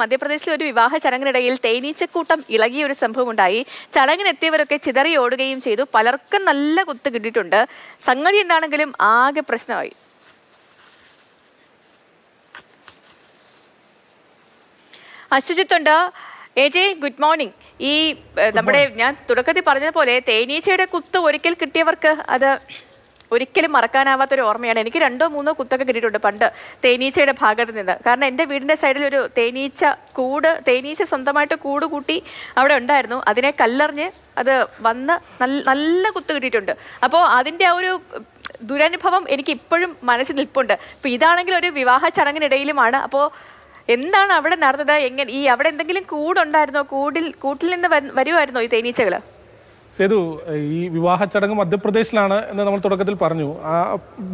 മധ്യപ്രദേശിലെ ഒരു വിവാഹ ചടങ്ങിനിടയിൽ തേനീച്ചക്കൂട്ടം ഇളകിയ ഒരു സംഭവം ഉണ്ടായി ചടങ്ങിനെത്തിയവരൊക്കെ ചിതറി ഓടുകയും ചെയ്തു പലർക്കും നല്ല കുത്ത് കിട്ടിയിട്ടുണ്ട് സംഗതി എന്താണെങ്കിലും ആകെ പ്രശ്നമായി അശ്വജിത്തുണ്ട് ഏ ജെ ഗുഡ് മോർണിംഗ് ഈ നമ്മുടെ ഞാൻ തുടക്കത്തിൽ പറഞ്ഞതുപോലെ തേനീച്ചയുടെ കുത്ത് ഒരിക്കൽ കിട്ടിയവർക്ക് അത് ഒരിക്കലും മറക്കാനാവാത്തൊരു ഓർമ്മയാണ് എനിക്ക് രണ്ടോ മൂന്നോ കുത്തൊക്കെ കിട്ടിയിട്ടുണ്ട് പണ്ട് തേനീച്ചയുടെ ഭാഗത്ത് നിന്ന് കാരണം എൻ്റെ വീടിൻ്റെ സൈഡിൽ ഒരു തേനീച്ച കൂട് തേനീച്ച സ്വന്തമായിട്ട് കൂട് കൂട്ടി അവിടെ ഉണ്ടായിരുന്നു അതിനെ കല്ലെറിഞ്ഞ് അത് വന്ന് നല്ല നല്ല കുത്ത് കിട്ടിയിട്ടുണ്ട് അപ്പോൾ അതിൻ്റെ ആ ഒരു ദുരനുഭവം എനിക്ക് ഇപ്പോഴും മനസ്സിൽ നിൽപ്പുണ്ട് അപ്പോൾ ഇതാണെങ്കിൽ ഒരു വിവാഹ ചടങ്ങിനിടയിലുമാണ് അപ്പോൾ എന്താണ് അവിടെ നടന്നത് എങ്ങനെ ഈ അവിടെ എന്തെങ്കിലും കൂടുണ്ടായിരുന്നോ കൂടിൽ കൂട്ടിൽ നിന്ന് വരുമായിരുന്നോ ഈ തേനീച്ചകൾ സേതു ഈ വിവാഹ ചടങ്ങ് മധ്യപ്രദേശിലാണ് എന്ന് നമ്മൾ തുടക്കത്തിൽ പറഞ്ഞു ആ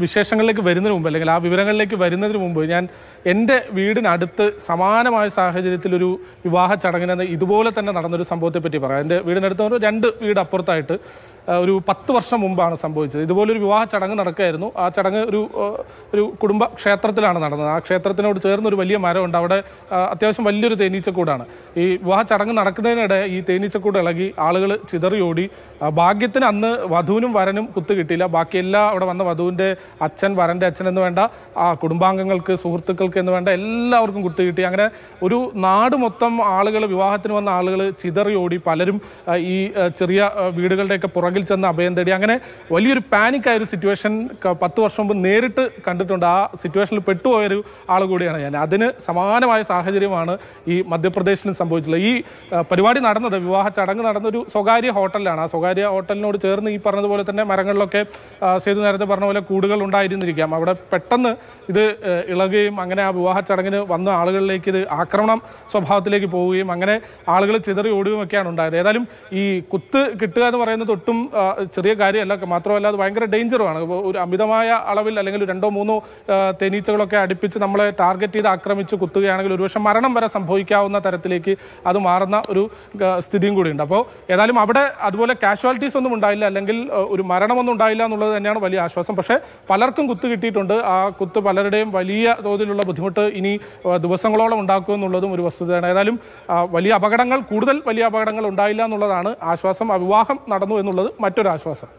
വിശേഷങ്ങളിലേക്ക് വരുന്നതിന് മുമ്പ് അല്ലെങ്കിൽ ആ വിവരങ്ങളിലേക്ക് വരുന്നതിന് മുമ്പ് ഞാൻ എൻ്റെ വീടിനടുത്ത് സമാനമായ സാഹചര്യത്തിലൊരു വിവാഹ ചടങ്ങിനെന്ന് ഇതുപോലെ തന്നെ നടന്നൊരു സംഭവത്തെപ്പറ്റി പറയാം എൻ്റെ വീടിനടുത്ത് രണ്ട് വീട് അപ്പുറത്തായിട്ട് ഒരു പത്ത് വർഷം മുമ്പാണ് സംഭവിച്ചത് ഇതുപോലൊരു വിവാഹ ചടങ്ങ് നടക്കുകയായിരുന്നു ആ ചടങ്ങ് ഒരു ഒരു കുടുംബ ക്ഷേത്രത്തിലാണ് നടന്നത് ആ ക്ഷേത്രത്തിനോട് ചേർന്നൊരു വലിയ മരമുണ്ട് അവിടെ അത്യാവശ്യം വലിയൊരു തേനീച്ചക്കൂടാണ് ഈ വിവാഹ ചടങ്ങ് നടക്കുന്നതിനിടെ ഈ തേനീച്ചക്കൂട് ഇളകി ആളുകൾ ചിതറിയോടി ഭാഗ്യത്തിന് അന്ന് വധുവിനും വരനും കുത്തു കിട്ടിയില്ല ബാക്കി എല്ലാ അവിടെ വന്ന വധുവിൻ്റെ അച്ഛൻ വരൻ്റെ അച്ഛൻ എന്ന് വേണ്ട ആ കുടുംബാംഗങ്ങൾക്ക് സുഹൃത്തുക്കൾക്ക് എന്ന് വേണ്ട എല്ലാവർക്കും കുത്ത് കിട്ടി അങ്ങനെ ഒരു നാട് മൊത്തം ആളുകൾ വിവാഹത്തിന് വന്ന ആളുകൾ ചിതറിയോടി പലരും ഈ ചെറിയ വീടുകളുടെയൊക്കെ പുറകെ പുറകിൽ ചെന്ന് അഭയം തേടി അങ്ങനെ വലിയൊരു പാനിക്കായ ഒരു സിറ്റുവേഷൻ പത്ത് വർഷം മുമ്പ് നേരിട്ട് കണ്ടിട്ടുണ്ട് ആ സിറ്റുവേഷനിൽ പെട്ടുപോയൊരു ആൾ കൂടിയാണ് ഞാൻ അതിന് സമാനമായ സാഹചര്യമാണ് ഈ മധ്യപ്രദേശിലും സംഭവിച്ചിട്ടുള്ളത് ഈ പരിപാടി നടന്നത് വിവാഹ ചടങ്ങ് നടന്നൊരു സ്വകാര്യ ഹോട്ടലിലാണ് ആ സ്വകാര്യ ഹോട്ടലിനോട് ചേർന്ന് ഈ പറഞ്ഞതുപോലെ തന്നെ മരങ്ങളിലൊക്കെ സേതു നേരത്തെ പറഞ്ഞ പോലെ കൂടുകൾ ഉണ്ടായിരുന്നിരിക്കാം അവിടെ പെട്ടെന്ന് ഇത് ഇളകുകയും അങ്ങനെ ആ വിവാഹ ചടങ്ങിന് വന്ന ആളുകളിലേക്ക് ഇത് ആക്രമണം സ്വഭാവത്തിലേക്ക് പോവുകയും അങ്ങനെ ആളുകൾ ചിതറി ഓടുകയും ഒക്കെയാണ് ഉണ്ടായത് ഏതായാലും ഈ കുത്ത് കിട്ടുക എന്ന് പറയുന്നത് ഒട്ടും ചെറിയ കാര്യമല്ല മാത്രമല്ല അത് ഭയങ്കര ഡേഞ്ചറുമാണ് ഒരു അമിതമായ അളവിൽ അല്ലെങ്കിൽ രണ്ടോ മൂന്നോ തേനീച്ചകളൊക്കെ അടുപ്പിച്ച് നമ്മളെ ടാർഗറ്റ് ചെയ്ത് ആക്രമിച്ച് കുത്തുകയാണെങ്കിൽ ഒരുപക്ഷെ മരണം വരെ സംഭവിക്കാവുന്ന തരത്തിലേക്ക് അത് മാറുന്ന ഒരു സ്ഥിതിയും കൂടിയുണ്ട് അപ്പോൾ ഏതായാലും അവിടെ അതുപോലെ കാഷ്വാലിറ്റീസ് ഒന്നും ഉണ്ടായില്ല അല്ലെങ്കിൽ ഒരു മരണമൊന്നും ഉണ്ടായില്ല എന്നുള്ളത് തന്നെയാണ് വലിയ ആശ്വാസം പക്ഷേ പലർക്കും കുത്ത് കിട്ടിയിട്ടുണ്ട് ആ കുത്ത് പലരുടെയും വലിയ തോതിലുള്ള ബുദ്ധിമുട്ട് ഇനി ദിവസങ്ങളോളം ഉണ്ടാക്കും എന്നുള്ളതും ഒരു വസ്തുതയാണ് ഏതായാലും വലിയ അപകടങ്ങൾ കൂടുതൽ വലിയ അപകടങ്ങൾ ഉണ്ടായില്ല എന്നുള്ളതാണ് ആശ്വാസം വിവാഹം നടന്നു എന്നുള്ളത് മറ്റൊരാശ്വാസം